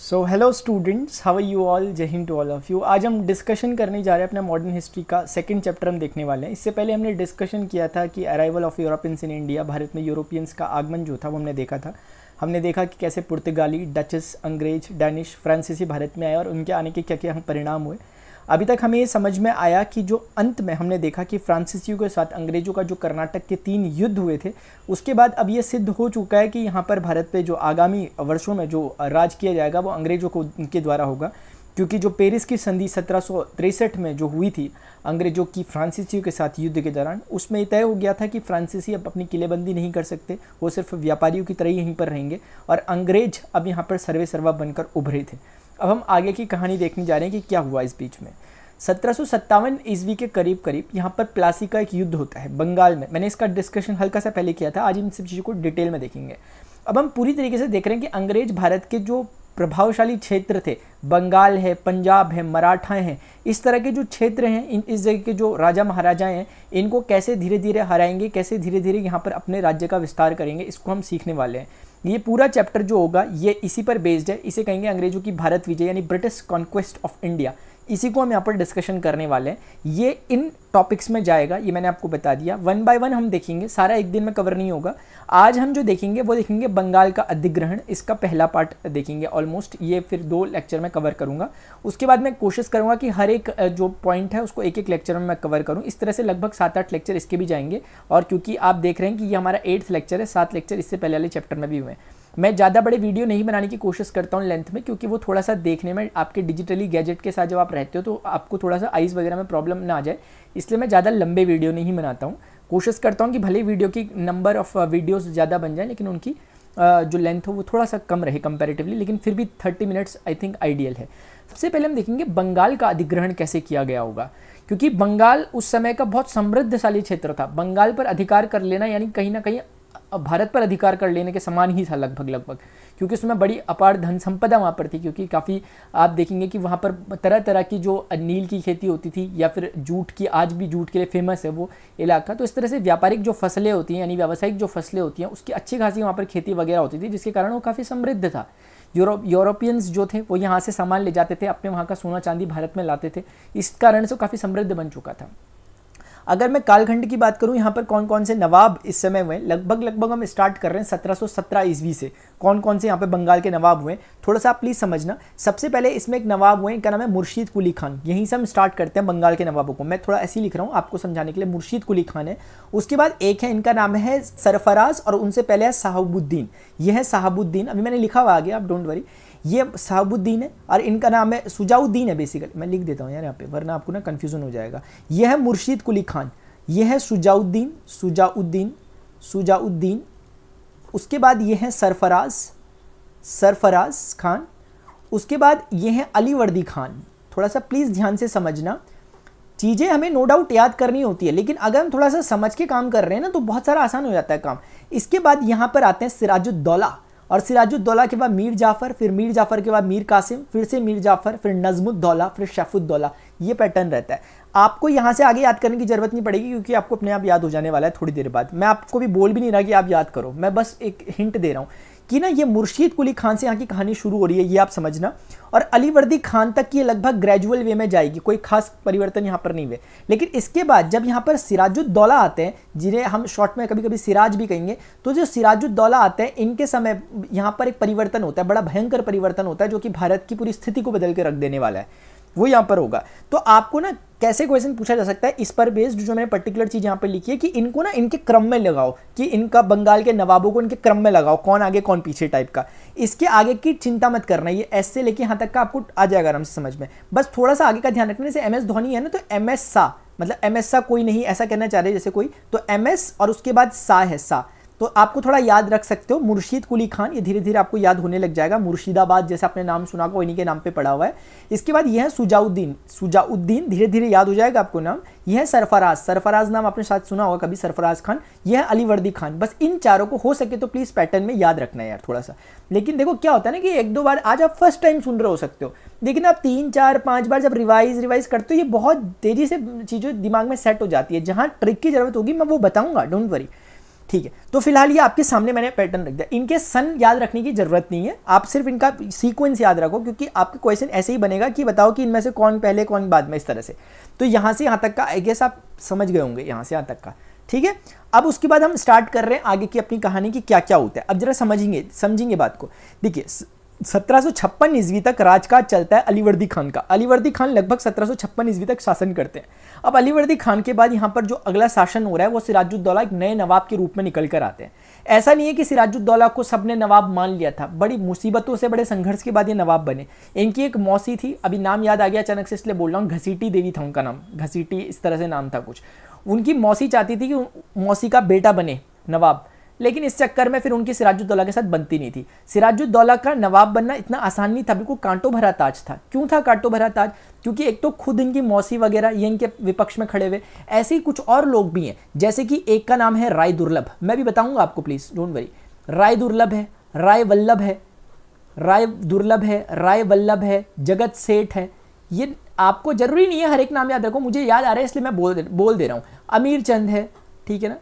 so hello students how are you all जय Hind to all of you आज हम discussion करने जा रहे हैं अपना मॉडर्न हिस्ट्री का सेकंड चैप्टर हम देखने वाले हैं इससे पहले हमने डिस्कशन किया था कि arrival of Europeans in India Bharat में यूरोपियंस का आगमन जो था वो हमने देखा था हमने देखा कि कैसे पुर्तगाली डचेस अंग्रेज डैनिश फ्रांसीसी भारत में आए और उनके आने के क्या क्या परिणाम हुए अभी तक हमें ये समझ में आया कि जो अंत में हमने देखा कि फ्रांसीसियों के साथ अंग्रेजों का जो कर्नाटक के तीन युद्ध हुए थे उसके बाद अब ये सिद्ध हो चुका है कि यहाँ पर भारत पे जो आगामी वर्षों में जो राज किया जाएगा वो अंग्रेजों को उनके द्वारा होगा क्योंकि जो पेरिस की संधि सत्रह में जो हुई थी अंग्रेजों की फ्रांसीसियों के साथ युद्ध के दौरान उसमें यह तय हो गया था कि फ्रांसीसी अब अपनी किलेबंदी नहीं कर सकते वो सिर्फ व्यापारियों की तरह ही यहीं पर रहेंगे और अंग्रेज अब यहाँ पर सर्वे सर्वा बनकर उभरे थे अब हम आगे की कहानी देखने जा रहे हैं कि क्या हुआ इस बीच में सत्रह सौ ईस्वी के करीब करीब यहाँ पर प्लासी का एक युद्ध होता है बंगाल में मैंने इसका डिस्कशन हल्का सा पहले किया था आज इन सब चीज़ों को डिटेल में देखेंगे अब हम पूरी तरीके से देख रहे हैं कि अंग्रेज भारत के जो प्रभावशाली क्षेत्र थे बंगाल है पंजाब है मराठा हैं इस तरह के जो क्षेत्र हैं इन इस जगह के जो राजा महाराजाएँ हैं इनको कैसे धीरे धीरे हराएंगे कैसे धीरे धीरे यहाँ पर अपने राज्य का विस्तार करेंगे इसको हम सीखने वाले हैं ये पूरा चैप्टर जो होगा ये इसी पर बेस्ड है इसे कहेंगे अंग्रेजों की भारत विजय यानी ब्रिटिश कॉन्क्वेस्ट ऑफ इंडिया इसी को हम यहाँ पर डिस्कशन करने वाले हैं ये इन टॉपिक्स में जाएगा ये मैंने आपको बता दिया वन बाय वन हम देखेंगे सारा एक दिन में कवर नहीं होगा आज हम जो देखेंगे वो देखेंगे बंगाल का अधिग्रहण इसका पहला पार्ट देखेंगे ऑलमोस्ट ये फिर दो लेक्चर में कवर करूँगा उसके बाद मैं कोशिश करूँगा कि हर एक जो पॉइंट है उसको एक एक लेक्चर में मैं कवर करूँ इस तरह से लगभग सात आठ लेक्चर इसके भी जाएंगे और क्योंकि आप देख रहे हैं कि ये हमारा एट्थ लेक्चर है सात लेक्चर इससे पहले वाले चैप्टर में भी हुए हैं मैं ज़्यादा बड़े वीडियो नहीं बनाने की कोशिश करता हूँ लेंथ में क्योंकि वो थोड़ा सा देखने में आपके डिजिटली गैजेट के साथ जब आप रहते हो तो आपको थोड़ा सा आइज़ वगैरह में प्रॉब्लम ना आ जाए इसलिए मैं ज़्यादा लंबे वीडियो नहीं बनाता हूँ कोशिश करता हूँ कि भले वीडियो की नंबर ऑफ़ वीडियोज़ ज़्यादा बन जाए लेकिन उनकी uh, जो लेंथ हो वो थोड़ा सा कम रहे कंपेरेटिवली लेकिन फिर भी thirty minutes I think ideal है सबसे पहले हम देखेंगे बंगाल का अधिग्रहण कैसे किया गया होगा क्योंकि बंगाल उस समय का बहुत समृद्धशाली क्षेत्र था बंगाल पर अधिकार कर लेना यानी कहीं ना कहीं भारत पर अधिकार कर लेने के समान ही था लगभग लगभग क्योंकि उसमें बड़ी अपार धन संपदा वहाँ पर थी क्योंकि काफ़ी आप देखेंगे कि वहाँ पर तरह तरह की जो नील की खेती होती थी या फिर जूट की आज भी जूट के लिए फेमस है वो इलाका तो इस तरह से व्यापारिक जो फसलें होती हैं यानी व्यावसायिक जो फसलें होती हैं उसकी अच्छी खासी वहाँ पर खेती वगैरह होती थी जिसके कारण वो काफ़ी समृद्ध था यूरोप यूरोपियंस जो थे वो यहाँ से सामान ले जाते थे अपने वहाँ का सोना चांदी भारत में लाते थे इस कारण से काफ़ी समृद्ध बन चुका था अगर मैं कालखंड की बात करूँ यहाँ पर कौन कौन से नवाब इस समय हुए लगभग लगभग हम स्टार्ट कर रहे हैं 1717 ईस्वी से कौन कौन से यहाँ पे बंगाल के नवाब हुए थोड़ा सा आप प्लीज़ समझना सबसे पहले इसमें एक नवाब हुए इनका नाम है मुर्शीद कुली खान यहीं से हम स्टार्ट करते हैं बंगाल के नवाबों को मैं थोड़ा ऐसे ही लिख रहा हूँ आपको समझाने के लिए मुर्शीद कुली खान है उसके बाद एक है इनका नाम है सरफराज और उनसे पहले है साहबुद्दीन यह है साहबुद्दीन अभी मैंने लिखा हुआ आगे आप डोंट वरी ये साबुद्दीन है और इनका नाम है सुजाउद्दीन है बेसिकली मैं लिख देता हूँ यार यहाँ पे वरना आपको ना कन्फ्यूज़न हो जाएगा यह है मुर्शीद कुली खान यह है सुजाउद्दीन सुजाउद्दीन सुजाउद्दीन उसके बाद ये है सरफराज सरफराज खान उसके बाद ये हैं अली वर्दी खान थोड़ा सा प्लीज़ ध्यान से समझना चीज़ें हमें नो डाउट याद करनी होती है लेकिन अगर हम थोड़ा सा समझ के काम कर रहे हैं ना तो बहुत सारा आसान हो जाता है काम इसके बाद यहाँ पर आते हैं सिराजुद्दौला और सिराजुद्दौला के बाद मीर जाफ़र फिर मीर जाफ़र के बाद मीर कासिम फिर से मीर जाफ़र फिर नजमुद्दौला फिर शैफुद्दौला ये पैटर्न रहता है आपको यहाँ से आगे याद करने की ज़रूरत नहीं पड़ेगी क्योंकि आपको अपने आप याद हो जाने वाला है थोड़ी देर बाद मैं आपको भी बोल भी नहीं रहा कि आप याद करो मैं बस एक हिंट दे रहा हूँ कि ना ये मुर्शीद कुली खान से यहाँ की कहानी शुरू हो रही है ये आप समझना और अलीवर्दी खान तक की लगभग ग्रेजुअल वे में जाएगी कोई खास परिवर्तन यहाँ पर नहीं हुए लेकिन इसके बाद जब यहाँ पर सिराजुद्दौला आते हैं जिन्हें हम शॉर्ट में कभी कभी सिराज भी कहेंगे तो जो सिराजुद्दौला आते हैं इनके समय यहाँ पर एक परिवर्तन होता है बड़ा भयंकर परिवर्तन होता है जो कि भारत की पूरी स्थिति को बदल के रख देने वाला है वो यहाँ पर होगा तो आपको ना कैसे क्वेश्चन पूछा जा सकता है इस पर बेस्ड जो मैंने पर्टिकुलर चीज़ यहाँ पर लिखी है कि इनको ना इनके क्रम में लगाओ कि इनका बंगाल के नवाबों को इनके क्रम में लगाओ कौन आगे कौन पीछे टाइप का इसके आगे की चिंता मत करना ये एस से लेके यहाँ तक का आपको आ जाएगा आराम से समझ में बस थोड़ा सा आगे का ध्यान रखना जैसे एम एस धोनी है ना तो एम एस सा मतलब एम एस सा कोई नहीं ऐसा कहना चाह रहे जैसे कोई तो एम एस और उसके बाद सा है सा तो आपको थोड़ा याद रख सकते हो मुर्शीद कुली खान ये धीरे धीरे आपको याद होने लग जाएगा मुर्शीदाबाद जैसे आपने नाम सुना होगा इन्हीं के नाम पे पड़ा हुआ है इसके बाद यह है सुजाउद्दीन सुजाउद्दीन धीरे धीरे याद हो जाएगा आपको नाम यह है सरफराज सरफराज नाम आपने शायद सुना होगा कभी सरफराज खान यह है अलीवर्दी खान बस इन चारों को हो सके तो प्लीज़ पैटर्न में याद रखना यार थोड़ा सा लेकिन देखो क्या होता है ना कि एक दो बार आज आप फर्स्ट टाइम सुन रहे हो सकते हो लेकिन आप तीन चार पाँच बार जब रिवाइज रिवाइज करते हो ये बहुत तेज़ी से चीज़ें दिमाग में सेट हो जाती है जहाँ ट्रिक की ज़रूरत होगी मैं वो बताऊँगा डोंट वरी ठीक है तो फिलहाल ये आपके सामने मैंने पैटर्न रख दिया इनके सन याद रखने की जरूरत नहीं है आप सिर्फ इनका सीक्वेंस याद रखो क्योंकि आपका क्वेश्चन ऐसे ही बनेगा कि बताओ कि इनमें से कौन पहले कौन बाद में इस तरह से तो यहाँ से यहाँ तक का आई गेस आप समझ गए होंगे यहाँ से यहाँ तक का ठीक है अब उसके बाद हम स्टार्ट कर रहे हैं आगे की अपनी कहानी की क्या क्या होता है अब जरा समझेंगे समझेंगे बात को देखिए सत्रह ईस्वी तक राजकाज चलता है अलीवर्दी खान का अलीवर्दी खान लगभग सत्रह सौ ईस्वी तक शासन करते हैं अब अलीवर्दी खान के बाद यहाँ पर जो अगला शासन हो रहा है वो सिराजुद्दौला एक नए नवाब के रूप में निकल कर आते हैं ऐसा नहीं है कि सिराजुद्दौला को सबने नवाब मान लिया था बड़ी मुसीबतों से बड़े संघर्ष के बाद ये नवाब बने इनकी एक मौसी थी अभी नाम याद आ गया अचानक से इसलिए बोल रहा हूँ घसीटी देवी था उनका नाम घसीटी इस तरह से नाम था कुछ उनकी मौसी चाहती थी कि मौसी का बेटा बने नवाब लेकिन इस चक्कर में फिर उनकी सिराजुद्दौला के साथ बनती नहीं थी सिराजुद्दौला का नवाब बनना इतना आसान नहीं था बिल्कुल कांटो भरा ताज था क्यों था कांटो भरा ताज क्योंकि एक तो खुद इनकी मौसी वगैरह ये इनके विपक्ष में खड़े हुए ऐसे ही कुछ और लोग भी हैं जैसे कि एक का नाम है राय दुर्लभ मैं भी बताऊंगा आपको प्लीज़ डोंट वरी राय दुर्लभ है राय वल्लभ है राय दुर्लभ है राय वल्लभ है जगत सेठ है ये आपको जरूरी नहीं है हर एक नाम याद रखो मुझे याद आ रहा है इसलिए मैं बोल दे बोल दे रहा हूँ अमीर चंद है ठीक है ना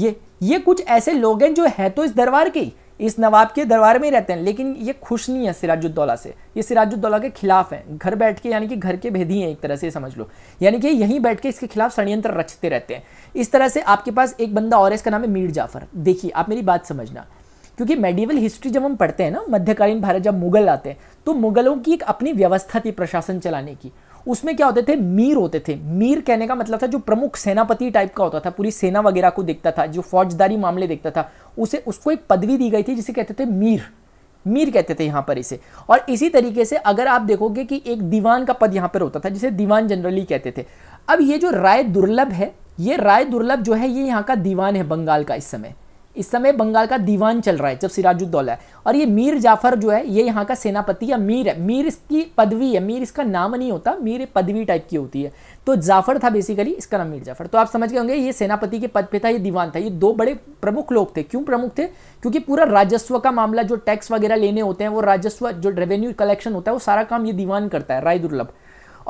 ये ये कुछ ऐसे लोग हैं जो है तो इस दरबार के इस नवाब के दरबार में ही रहते हैं लेकिन ये खुश नहीं है सिराजुद्दौला से ये सिराजुद्दौला के खिलाफ हैं घर बैठ के यानी कि घर के भेदी हैं एक तरह से समझ लो यानी कि यहीं बैठ के इसके खिलाफ षडयंत्र रचते रहते हैं इस तरह से आपके पास एक बंदा और है इसका नाम है मीर जाफर देखिए आप मेरी बात समझना क्योंकि मेडिवल हिस्ट्री जब हम पढ़ते हैं ना मध्यकालीन भारत जब मुगल आते हैं तो मुगलों की एक अपनी व्यवस्था थी प्रशासन चलाने की उसमें क्या होते थे मीर होते थे मीर कहने का मतलब था जो प्रमुख सेनापति टाइप का होता था पूरी सेना वगैरह को देखता था जो फौजदारी मामले देखता था उसे उसको एक पदवी दी गई थी जिसे कहते थे मीर मीर कहते थे यहाँ पर इसे और इसी तरीके से अगर आप देखोगे कि एक दीवान का पद यहाँ पर होता था जिसे दीवान जनरली कहते थे अब ये जो राय दुर्लभ है ये राय दुर्लभ जो है ये यहाँ का दीवान है बंगाल का इस समय इस समय बंगाल का दीवान चल रहा है जब सिराजुद्दौला है और ये मीर जाफर जो है ये यहाँ का सेनापति या मीर है मीर इसकी पदवी है मीर इसका नाम नहीं होता मीर पदवी टाइप की होती है तो जाफर था बेसिकली इसका नाम मीर जाफर तो आप समझ गए होंगे ये सेनापति के पद पे था ये दीवान था ये दो बड़े प्रमुख लोग थे क्यों प्रमुख थे क्योंकि पूरा राजस्व का मामला जो टैक्स वगैरह लेने होते हैं वो राजस्व जो रेवेन्यू कलेक्शन होता है वो सारा काम ये दीवान करता है राय दुर्लभ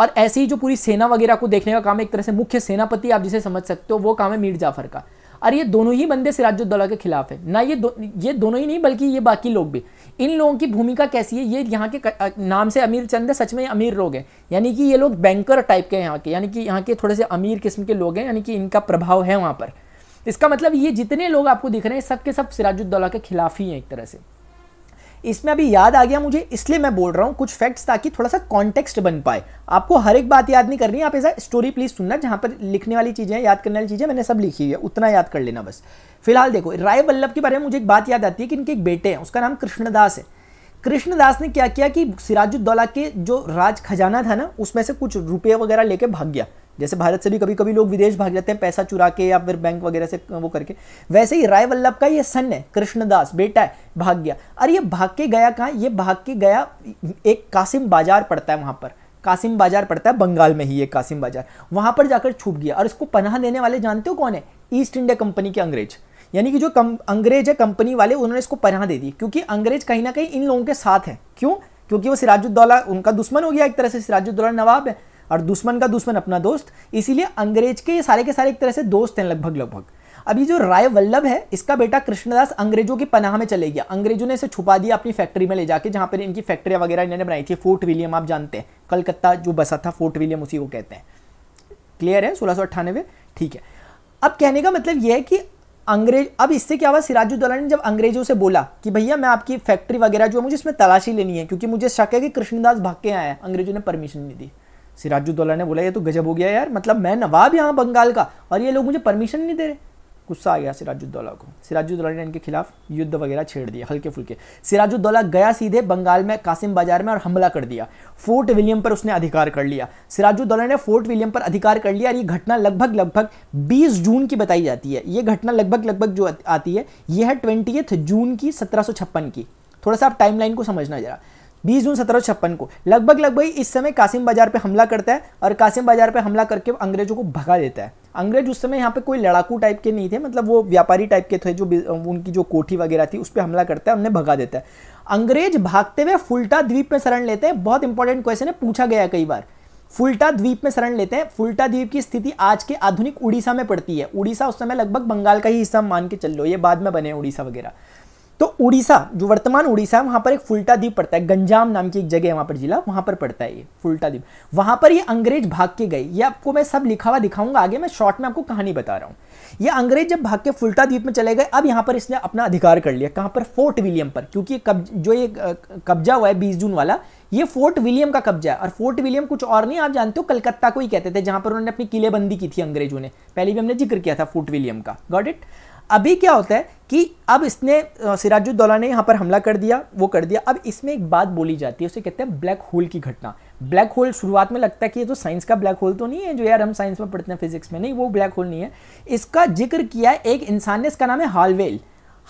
और ऐसे ही जो पूरी सेना वगैरह को देखने का काम एक तरह से मुख्य सेनापति आप जिसे समझ सकते हो वो काम है मीर जाफर का और ये दोनों ही बंदे सिराजुद्दौला के खिलाफ है ना ये दो, ये दोनों ही नहीं बल्कि ये बाकी लोग भी इन लोगों की भूमिका कैसी है ये यहाँ के नाम से अमीर चंद है सच में अमीर लोग हैं यानी कि ये लोग बैंकर टाइप के हैं यहाँ के यानी कि यहाँ के थोड़े से अमीर किस्म के लोग हैं यानी कि इनका प्रभाव है वहाँ पर इसका मतलब ये जितने लोग आपको दिख रहे हैं सब के सब सिराजुद्दौला के खिलाफ ही हैं एक तरह से इसमें अभी याद आ गया मुझे इसलिए मैं बोल रहा हूँ कुछ फैक्ट्स ताकि थोड़ा सा कॉन्टेक्स्ट बन पाए आपको हर एक बात याद नहीं करनी आप ऐसा स्टोरी प्लीज सुनना जहाँ पर लिखने वाली चीज़ें याद करने वाली चीज़ें मैंने सब लिखी हुई है उतना याद कर लेना बस फिलहाल देखो राय वल्लभ के बारे में मुझे एक बात याद आती है कि इनके एक बेटे हैं उसका नाम कृष्णदास है कृष्णदास ने क्या किया कि सिराजुद्दौला के जो राज खजाना था ना उसमें से कुछ रुपये वगैरह लेके भाग गया जैसे भारत से भी कभी कभी लोग विदेश भाग जाते हैं पैसा चुरा के या फिर बैंक वगैरह से वो करके वैसे ही राय वल्लभ का ये सन है कृष्णदास बेटा है भाग गया अरे ये भाग के गया कहाँ ये भाग के गया एक कासिम बाजार पड़ता है वहाँ पर कासिम बाजार पड़ता है बंगाल में ही ये कासिम बाजार वहाँ पर जाकर छुप गया और इसको पनाह देने वाले जानते हो कौन है ईस्ट इंडिया कंपनी के अंग्रेज यानी कि जो कम अंग्रेज है कंपनी वाले उन्होंने इसको पनाह दे दी क्योंकि अंग्रेज कहीं ना कहीं इन लोगों के साथ हैं क्यों क्योंकि वो सिराजुद्दौला उनका दुश्मन हो गया एक तरह से सिराजुद्दौला नवाब है और दुश्मन का दुश्मन अपना दोस्त इसीलिए अंग्रेज के सारे के सारे एक तरह से दोस्त हैं लगभग लगभग अभी जो राय वल्लभ है इसका बेटा कृष्णदास अंग्रेजों की पनाह में चले गया अंग्रेजों ने इसे छुपा दिया अपनी फैक्ट्री में ले जाके जहाँ पर इनकी फैक्ट्रियाँ वगैरह इन्होंने बनाई थी फोर्ट विलियम आप जानते हैं कलकत्ता जो बसा था फोर्ट विलियम उसी को कहते हैं क्लियर है सोलह ठीक है अब कहने का मतलब यह है कि अंग्रेज अब इससे क्या हुआ सिराजुद्दौला ने जब अंग्रेजों से बोला कि भैया मैं आपकी फैक्ट्री वगैरह जो है मुझे इसमें तलाशी लेनी है क्योंकि मुझे शक है कि कृष्णदास भाग के आया है अंग्रेजों ने परमिशन नहीं दी सिराजुद्दौला ने बोला ये तो गजब हो गया यार मतलब मैं नवाब यहाँ बंगाल का और ये लोग मुझे परमिशन नहीं दे रहे गुस्सा आ गया सिराजुद्दौला को सिराजुद्दौला ने इनके खिलाफ युद्ध वगैरह छेड़ दिया हल्के फुल्के सिराजुद्दौला गया सीधे बंगाल में कासिम बाजार में और हमला कर दिया फोर्ट विलियम पर उसने अधिकार कर लिया सिराजुद्दौला ने फोर्ट विलियम पर अधिकार कर लिया और ये घटना लगभग लगभग 20 जून की बताई जाती है ये घटना लगभग लगभग जो आती है ये है ट्वेंटी जून की सत्रह की थोड़ा सा आप टाइमलाइन को समझना जरा बीस जून सत्रह को लगभग लगभग इस समय कासिम बाजार पे हमला करता है और कासिम बाजार पे हमला करके अंग्रेजों को भगा देता है अंग्रेज उस समय यहाँ पे कोई लड़ाकू टाइप के नहीं थे मतलब वो व्यापारी टाइप के थे जो उनकी जो कोठी वगैरह थी उस पर हमला करता है उन्हें भगा देता है अंग्रेज भागते हुए फुलटा द्वीप में शरण लेते हैं बहुत इंपॉर्टेंट क्वेश्चन है पूछा गया कई बार फुलटा द्वीप में शरण लेते हैं फुलटा द्वीप की स्थिति आज के आधुनिक उड़ीसा में पड़ती है उड़ीसा उस समय लगभग बंगाल का ही हिस्सा मान के चल लो ये बाद में बने उड़ीसा वगैरह तो उड़ीसा जो वर्तमान उड़ीसा है वहां पर एक फुलटा द्वीप पड़ता है गंजाम नाम की एक जगह है वहां पर जिला वहां पर पड़ता है ये फुलटा द्वीप वहां पर ये अंग्रेज भाग के गए ये आपको मैं सब लिखा हुआ दिखाऊंगा आगे मैं शॉर्ट में आपको कहानी बता रहा हूँ ये अंग्रेज जब भाग के फुलटा द्वीप में चले गए अब यहाँ पर इसने अपना अधिकार कर लिया कहां पर फोर्ट विलियम पर क्योंकि जो ये कब्जा हुआ है बीस जून वाला ये फोर्ट विलियम का कब्जा है और फोर्ट विलियम कुछ और नहीं आप जानते हो कलकत्ता को ही कहते थे जहां पर उन्होंने अपनी किलेबंदी की थी अंग्रेजों ने पहले भी हमने जिक्र किया था फोर्ट विलियम का गॉट इट अभी क्या होता है कि अब इसने सिराजुद्दौला ने यहाँ पर हमला कर दिया वो कर दिया अब इसमें एक बात बोली जाती है उसे कहते हैं ब्लैक होल की घटना ब्लैक होल शुरुआत में लगता है कि ये तो साइंस का ब्लैक होल तो नहीं है जो यार हम साइंस में पढ़ते हैं फिजिक्स में नहीं वो ब्लैक होल नहीं है इसका जिक्र किया है एक इंसान ने इसका नाम है हालवेल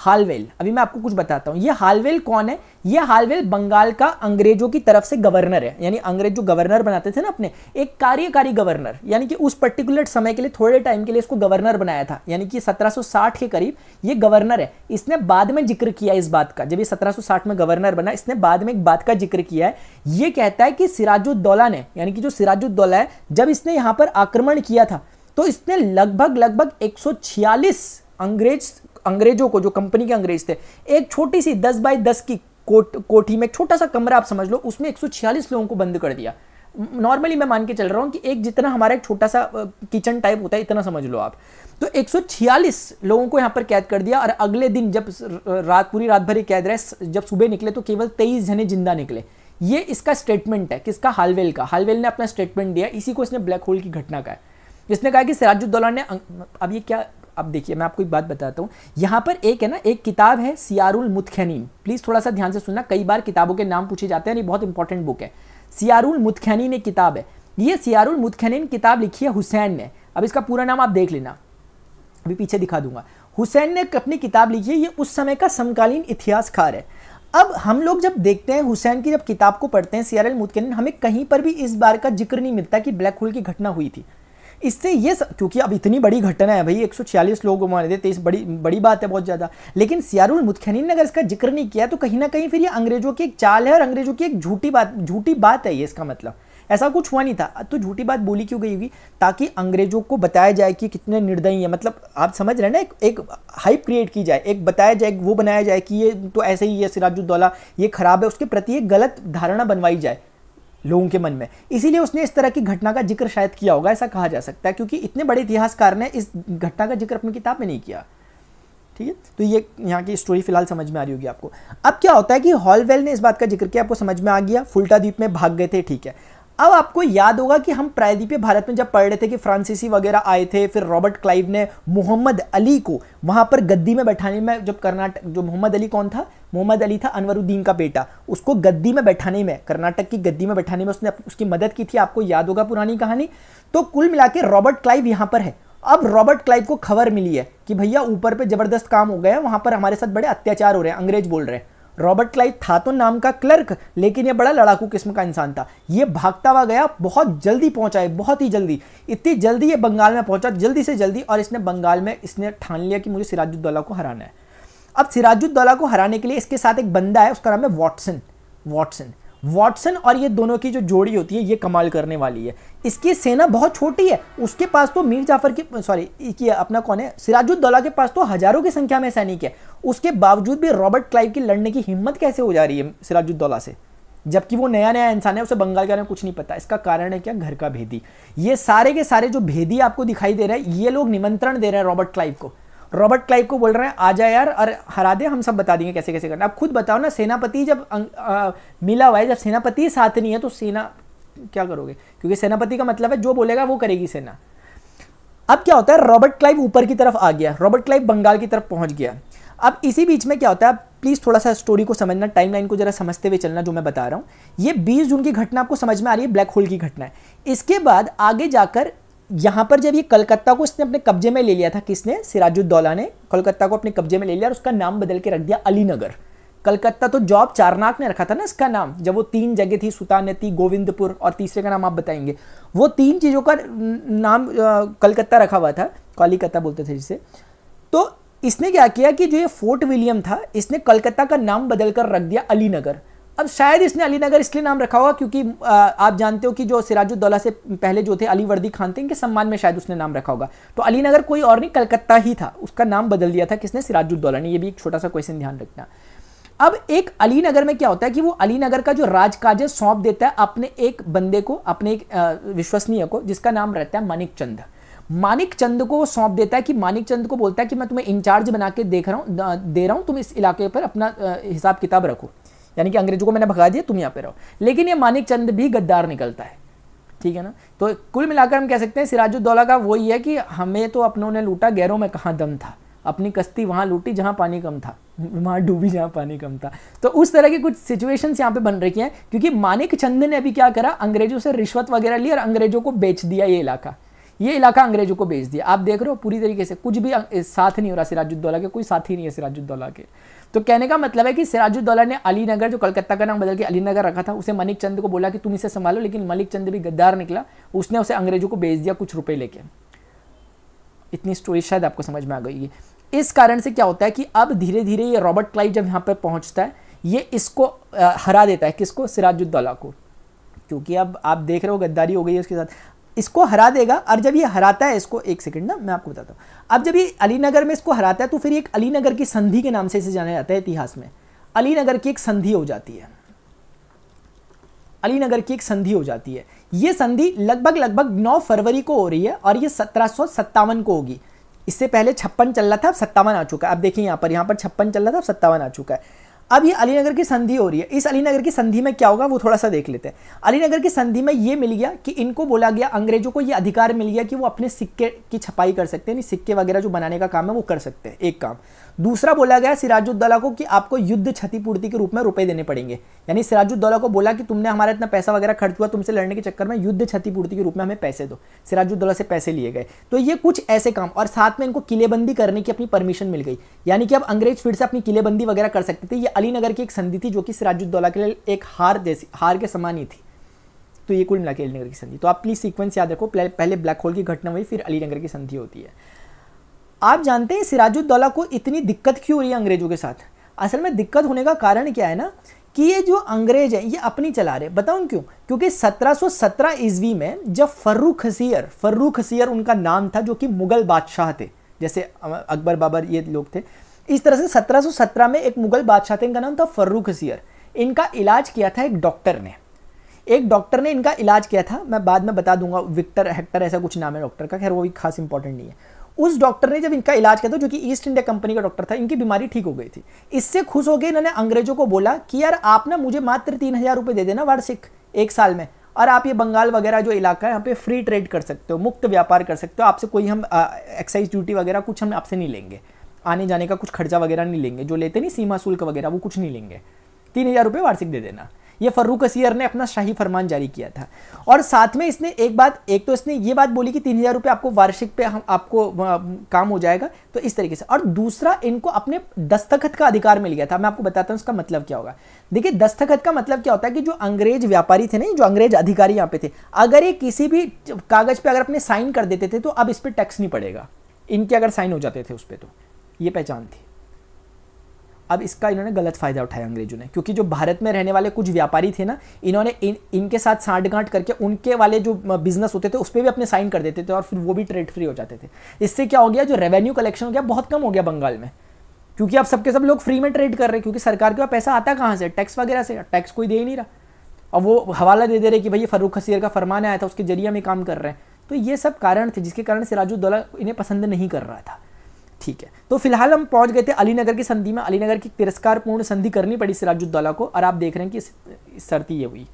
हालवेल अभी मैं आपको कुछ बताता हूँ ये हालवेल कौन है ये हालवेल बंगाल का अंग्रेजों की तरफ से गवर्नर है यानी अंग्रेज जो गवर्नर बनाते थे ना अपने एक कार्यकारी गवर्नर यानी कि उस पर्टिकुलर समय के लिए थोड़े टाइम के लिए इसको गवर्नर बनाया था यानी कि 1760 के करीब ये गवर्नर है इसने बाद में जिक्र किया इस बात का जब ये सत्रह में गवर्नर बना इसने बाद में एक बात का जिक्र किया है ये कहता है कि सिराजुद्दौला ने यानी कि जो सिराजुद्दौला है जब इसने यहाँ पर आक्रमण किया था तो इसने लगभग लगभग एक अंग्रेज अंग्रेजों को जो कंपनी के अंग्रेज थे एक छोटी सी दस बाई दस की कोट कोठी में छोटा सा कमरा आप समझ लो उसमें एक लोगों को बंद कर दिया नॉर्मली मैं मान के चल रहा हूँ कि एक जितना हमारा एक छोटा सा किचन टाइप होता है इतना समझ लो आप तो 146 लोगों को यहाँ पर कैद कर दिया और अगले दिन जब रात पूरी रात भर ही कैद रहे जब सुबह निकले तो केवल 23 जने जिंदा निकले ये इसका स्टेटमेंट है किसका हालवेल का हालवेल ने अपना स्टेटमेंट दिया इसी को इसने ब्लैक होल की घटना का है जिसने कहा कि सिराजुद्दौला ने अं, अब ये क्या अब देखिए मैं आपको एक बात बताता हूँ यहाँ पर एक है ना एक किताब है सियारुल मुतखनी प्लीज़ थोड़ा सा ध्यान से सुनना कई बार किताबों के नाम पूछे जाते हैं ये बहुत इंपॉर्टेंट बुक है सियारुल मुतखनी ने किताब है ये सियारुल मुतखनी किताब लिखी है हुसैन ने अब इसका पूरा नाम आप देख लेना अभी पीछे दिखा दूंगा हुसैन ने अपनी किताब लिखी है ये उस समय का समकालीन इतिहासकार है अब हम लोग जब देखते हैं हुसैन की जब किताब को पढ़ते हैं सियारुल मुतकन हमें कहीं पर भी इस बार का जिक्र नहीं मिलता कि ब्लैक होल की घटना हुई थी इससे ये स... क्योंकि अब इतनी बड़ी घटना है भाई 146 लोग मारे थे तेईस बड़ी बड़ी बात है बहुत ज़्यादा लेकिन सियारुल मुतखनी ने अगर इसका जिक्र नहीं किया तो कहीं ना कहीं फिर ये अंग्रेजों की एक चाल है और अंग्रेजों की एक झूठी बात झूठी बात है ये इसका मतलब ऐसा कुछ हुआ नहीं था तो झूठी बात बोली क्यों गई होगी ताकि अंग्रेजों को बताया जाए कि कितने निर्दयी है मतलब आप समझ रहे हैं ना एक एक हाइप क्रिएट की जाए एक बताया जाए वो बनाया जाए कि ये तो ऐसे ही है सिराजुद्दौला ये खराब है उसके प्रति एक गलत धारणा बनवाई जाए लोगों के मन में इसीलिए उसने इस तरह की घटना का जिक्र शायद किया होगा ऐसा कहा जा सकता है क्योंकि इतने बड़े इतिहासकार ने इस घटना का जिक्र अपनी किताब में नहीं किया ठीक है तो ये यहाँ की स्टोरी फिलहाल समझ में आ रही होगी आपको अब क्या होता है कि हॉलवेल ने इस बात का जिक्र किया आपको समझ में आ गया फुलटा द्वीप में भाग गए थे ठीक है अब आपको याद होगा कि हम प्रायद्वीपीय भारत में जब पढ़ रहे थे कि फ्रांसीसी वगैरह आए थे फिर रॉबर्ट क्लाइव ने मोहम्मद अली को वहां पर गद्दी में बैठाने में जब कर्नाटक जो मोहम्मद अली कौन था मोहम्मद अली था अनवरुद्दीन का बेटा उसको गद्दी में बैठाने में कर्नाटक की गद्दी में बैठाने में उसने उसकी मदद की थी आपको याद होगा पुरानी कहानी तो कुल मिला रॉबर्ट क्लाइव यहाँ पर है अब रॉबर्ट क्लाइव को खबर मिली है कि भैया ऊपर पे जबरदस्त काम हो गया है वहाँ पर हमारे साथ बड़े अत्याचार हो रहे हैं अंग्रेज बोल रहे हैं रॉबर्ट क्लाइव था तो नाम का क्लर्क लेकिन ये बड़ा लड़ाकू किस्म का इंसान था ये भागता हुआ गया बहुत जल्दी पहुंचा है बहुत ही जल्दी इतनी जल्दी ये बंगाल में पहुंचा जल्दी से जल्दी और इसने बंगाल में इसने ठान लिया कि मुझे सिराजुद्दौला को हराना है अब सिराजुद्दौला को हराने के लिए इसके साथ एक बंदा है उसका नाम है वॉटसन वॉटसन वॉटसन और ये दोनों की जो जोड़ी होती है ये कमाल करने वाली है इसकी सेना बहुत छोटी है उसके पास तो मीर जाफर की सॉरी अपना कौन है सिराजुद्दौला के पास तो हजारों की संख्या में सैनिक है उसके बावजूद भी रॉबर्ट क्लाइव की लड़ने की हिम्मत कैसे हो जा रही है सिराजुद्दौला से जबकि वो नया नया इंसान है उसे बंगाल के बारे में कुछ नहीं पता इसका कारण है क्या घर का भेदी ये सारे के सारे जो भेदी आपको दिखाई दे रहे हैं ये लोग निमंत्रण दे रहे हैं रॉबर्ट क्लाइव को रॉबर्ट क्लाइव को बोल रहे हैं जाए यार और हरा दे हम सब बता देंगे कैसे कैसे करना आप खुद बताओ ना सेनापति जब अं, अ, मिला हुआ है जब सेनापति साथ नहीं है तो सेना क्या करोगे क्योंकि सेनापति का मतलब है जो बोलेगा वो करेगी सेना अब क्या होता है रॉबर्ट क्लाइव ऊपर की तरफ आ गया रॉबर्ट क्लाइव बंगाल की तरफ पहुंच गया अब इसी बीच में क्या होता है प्लीज़ थोड़ा सा स्टोरी को समझना टाइमलाइन को जरा समझते हुए चलना जो मैं बता रहा हूँ ये 20 जून की घटना आपको समझ में आ रही है ब्लैक होल की घटना है इसके बाद आगे जाकर यहाँ पर जब ये कलकत्ता को इसने अपने कब्जे में ले लिया था किसने सिराजुद्दौला ने कलकत्ता को अपने कब्जे में ले लिया और उसका नाम बदल के रख दिया अलीनगर कलकत्ता तो जॉब चारनाक ने रखा था ना इसका नाम जब वो तीन जगह थी सुतानती गोविंदपुर और तीसरे का नाम आप बताएंगे वो तीन चीज़ों का नाम कलकत्ता रखा हुआ था कालीकत्ता बोलते थे जिसे तो इसने क्या किया कि जो ये फोर्ट विलियम था इसने कलकत्ता का नाम बदल कर रख दिया अलीनगर अब शायद इसने अली नगर इसलिए नाम रखा होगा क्योंकि आप जानते हो कि जो सिराजुद्दौला से पहले जो थे अली वर्दी खान थे इनके सम्मान में शायद उसने नाम रखा होगा तो अली नगर कोई और नहीं कलकत्ता ही था उसका नाम बदल दिया था किसने सिराजुद्दौला ने ये भी एक छोटा सा क्वेश्चन ध्यान रखना अब एक अली नगर में क्या होता है कि वो अली नगर का जो राजकाज है सौंप देता है अपने एक बंदे को अपने एक विश्वसनीय को जिसका नाम रहता है मानिक चंद मानिक चंद को सौंप देता है कि मानिक चंद को बोलता है कि मैं तुम्हें इंचार्ज बना के देख रहा हूँ दे रहा हूँ तुम इस इलाके पर अपना हिसाब किताब रखो यानी कि अंग्रेजों को मैंने भगा दिया तुम यहाँ पे रहो लेकिन ये मानिक चंद भी गद्दार निकलता है ठीक है ना तो कुल मिलाकर हम कह सकते हैं सिराजुद्दौला का वही है कि हमें तो अपनों ने लूटा गैरों में कहाँ दम था अपनी कश्ती वहाँ लूटी जहाँ पानी कम था वहाँ डूबी जहाँ पानी कम था तो उस तरह की कुछ सिचुएशंस यहाँ पे बन रखी हैं क्योंकि मानिक चंद ने अभी क्या करा अंग्रेजों से रिश्वत वगैरह ली और अंग्रेजों को बेच दिया ये इलाका ये इलाका अंग्रेजों को बेच दिया आप देख रहे हो पूरी तरीके से कुछ भी अं, साथ नहीं हो रहा सिराजुद्दौला के कोई साथ ही नहीं है सिराजुद्दौला के तो कहने का मतलब है कि सिराजुद्दौला ने अलीनगर जो कलकत्ता का नाम बदल के अलीनगर रखा था उसे मनिक चंद को बोला कि तुम इसे संभालो लेकिन मलिक चंद भी गद्दार निकला उसने उसे अंग्रेजों को बेच दिया कुछ रुपए लेके इतनी स्टोरी शायद आपको समझ में आ गई है इस कारण से क्या होता है कि अब धीरे धीरे ये रॉबर्ट क्लाइव जब यहाँ पर पहुँचता है ये इसको हरा देता है किसको सिराजुद्दौला को क्योंकि अब आप देख रहे हो गद्दारी हो गई है उसके साथ इसको हरा देगा और जब ये हराता है इसको एक सेकंड ना मैं आपको बताता हूँ अब जब ये अलीनगर में इसको हराता है तो फिर एक अलीनगर की संधि के नाम से इसे जाना जाता है इतिहास में अलीनगर की एक संधि हो जाती है अलीनगर की एक संधि हो जाती है ये संधि लगभग लगभग 9 फरवरी को हो रही है और ये सत्रह को होगी इससे पहले छप्पन चल रहा था अब सत्तावन आ चुका है अब देखिए यहाँ पर यहाँ पर छप्पन चल रहा था अब सत्तावन आ चुका है अब ये अलीनगर की संधि हो रही है इस अलीनगर की संधि में क्या होगा वो थोड़ा सा देख लेते हैं अलीनगर की संधि में ये मिल गया कि इनको बोला गया अंग्रेजों को ये अधिकार मिल गया कि वो अपने सिक्के की छपाई कर सकते हैं सिक्के वगैरह जो बनाने का काम है वो कर सकते हैं एक काम दूसरा बोला गया सिराजुद्दौला को कि आपको युद्ध क्षतिपूर्ति के रूप में रुपए देने पड़ेंगे यानी सिराजुद्दौला को बोला कि तुमने हमारा इतना पैसा वगैरह खर्च हुआ तुमसे लड़ने के चक्कर में युद्ध क्षतिपूर्ति के रूप में हमें पैसे दो सिराजुद्दौला से पैसे लिए गए तो ये कुछ ऐसे काम और साथ में इनको किलेबंदी करने की अपनी परमिशन मिल गई यानी कि अब अंग्रेज फिर से अपनी किलेबंदी वगैरह कर सकते थे ये अलीनगर की एक संधि थी जो कि सिराजुद्दौला के लिए एक हार जैसी हार के समान ही थी तो ये कुल मिला के अलीनगर की संधि तो आप प्लीज़ सीक्वेंस याद रखो पहले ब्लैक होल की घटना हुई फिर अलीनगर की संधि होती है आप जानते हैं सिराजुद्दौला को इतनी दिक्कत क्यों हो रही है अंग्रेज़ों के साथ असल में दिक्कत होने का कारण क्या है ना कि ये जो अंग्रेज हैं ये अपनी चला रहे बताऊं क्यों क्योंकि 1717 ईस्वी में जब फर्रुख हसीयर फर्रुख हसीयर उनका नाम था जो कि मुग़ल बादशाह थे जैसे अकबर बाबर ये लोग थे इस तरह से 1717 में एक मुग़ल बादशाह थे इनका नाम था फर्रुख हसीयर इनका इलाज किया था एक डॉक्टर ने एक डॉक्टर ने इनका इलाज किया था मैं बाद में बता दूंगा विक्टर हेक्टर ऐसा कुछ नाम है डॉक्टर का खैर वो भी खास इंपॉर्टेंट नहीं है उस डॉक्टर ने जब इनका इलाज किया था तो जो कि ईस्ट इंडिया कंपनी का डॉक्टर था इनकी बीमारी ठीक हो गई थी इससे खुश हो गए इन्होंने अंग्रेजों को बोला कि यार आप ना मुझे मात्र तीन हज़ार रुपये दे देना वार्षिक एक साल में और आप ये बंगाल वगैरह जो इलाका है यहाँ पे फ्री ट्रेड कर सकते हो मुक्त व्यापार कर सकते हो आपसे कोई हम एक्साइज ड्यूटी वगैरह कुछ हम आपसे नहीं लेंगे आने जाने का कुछ खर्चा वगैरह नहीं लेंगे जो लेते नहीं सीमा शुल्क वगैरह वो कुछ नहीं लेंगे तीन हज़ार रुपये वार्षिक दे देना ये फर्रुख असियर ने अपना शाही फरमान जारी किया था और साथ में इसने एक बात एक तो इसने ये बात बोली कि तीन हज़ार रुपये आपको वार्षिक पे हम आपको काम हो जाएगा तो इस तरीके से और दूसरा इनको अपने दस्तखत का अधिकार मिल गया था मैं आपको बताता हूँ उसका मतलब क्या होगा देखिए दस्तखत का मतलब क्या होता है कि जो अंग्रेज व्यापारी थे ना जो अंग्रेज अधिकारी यहाँ पे थे अगर ये किसी भी कागज़ पर अगर अपने साइन कर देते थे तो अब इस पर टैक्स नहीं पड़ेगा इनके अगर साइन हो जाते थे उस पर तो ये पहचान थी अब इसका इन्होंने गलत फ़ायदा उठाया अंग्रेजों ने क्योंकि जो भारत में रहने वाले कुछ व्यापारी थे ना इन्होंने इन इनके साथ गांठ करके उनके वाले जो बिजनेस होते थे उस पर भी अपने साइन कर देते थे और फिर वो भी ट्रेड फ्री हो जाते थे इससे क्या हो गया जो रेवेन्यू कलेक्शन हो गया बहुत कम हो गया बंगाल में क्योंकि अब सबके सब लोग फ्री में ट्रेड कर रहे हैं क्योंकि सरकार के पास पैसा आता कहाँ से टैक्स वगैरह से टैक्स कोई दे ही नहीं रहा और वो हवाला दे दे रहे कि भाई फरूख हसीर का फरमान आया था उसके जरिए हम काम कर रहे हैं तो ये सब कारण थे जिसके कारण सिराजुद्दौला इन्हें पसंद नहीं कर रहा था ठीक है तो फिलहाल हम पहुंच गए थे अलीनगर की संधि में अलीनगर की तिरस्कारपूर्ण संधि करनी पड़ी सिराजुद्दौला को और आप देख रहे हैं कि इस ये हुई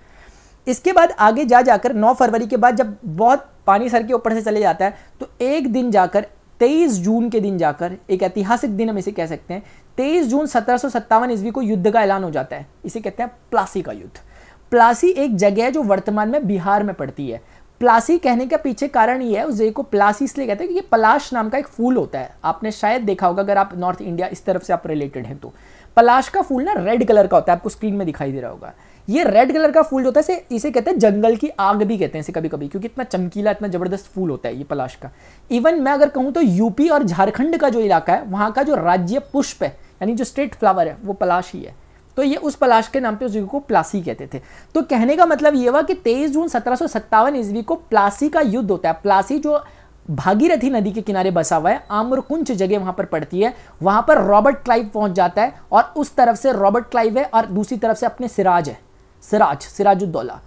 इसके बाद आगे जा जाकर 9 फरवरी के बाद जब बहुत पानी सर के ऊपर से चले जाता है तो एक दिन जाकर 23 जून के दिन जाकर एक ऐतिहासिक दिन हम इसे कह सकते हैं 23 जून सत्रह ईस्वी को युद्ध का ऐलान हो जाता है इसे कहते हैं प्लासी का युद्ध प्लासी एक जगह है जो वर्तमान में बिहार में पड़ती है प्लासी कहने का पीछे कारण ये है उस जगह को प्लासी इसलिए कहते हैं कि ये पलाश नाम का एक फूल होता है आपने शायद देखा होगा अगर आप नॉर्थ इंडिया इस तरफ से आप रिलेटेड हैं तो पलाश का फूल ना रेड कलर का होता है आपको स्क्रीन में दिखाई दे रहा होगा ये रेड कलर का फूल जो होता है इसे कहते हैं जंगल की आग भी कहते हैं इसे कभी कभी क्योंकि इतना चमकीला इतना जबरदस्त फूल होता है ये पलाश का इवन मैं अगर कहूँ तो यूपी और झारखंड का जो इलाका है वहाँ का जो राज्य पुष्प है यानी जो स्टेट फ्लावर है वो पलाश ही है तो ये उस पलाश के नाम पे उस जगह को प्लासी कहते थे तो कहने का मतलब ये हुआ कि 23 जून सत्रह ईस्वी को प्लासी का युद्ध होता है प्लासी जो भागीरथी नदी के किनारे बसा हुआ है आम्रकुंच जगह वहां पर पड़ती है वहां पर रॉबर्ट क्लाइव पहुंच जाता है और उस तरफ से रॉबर्ट क्लाइव है और दूसरी तरफ से अपने सिराज है सिराज सिराजुद्दौला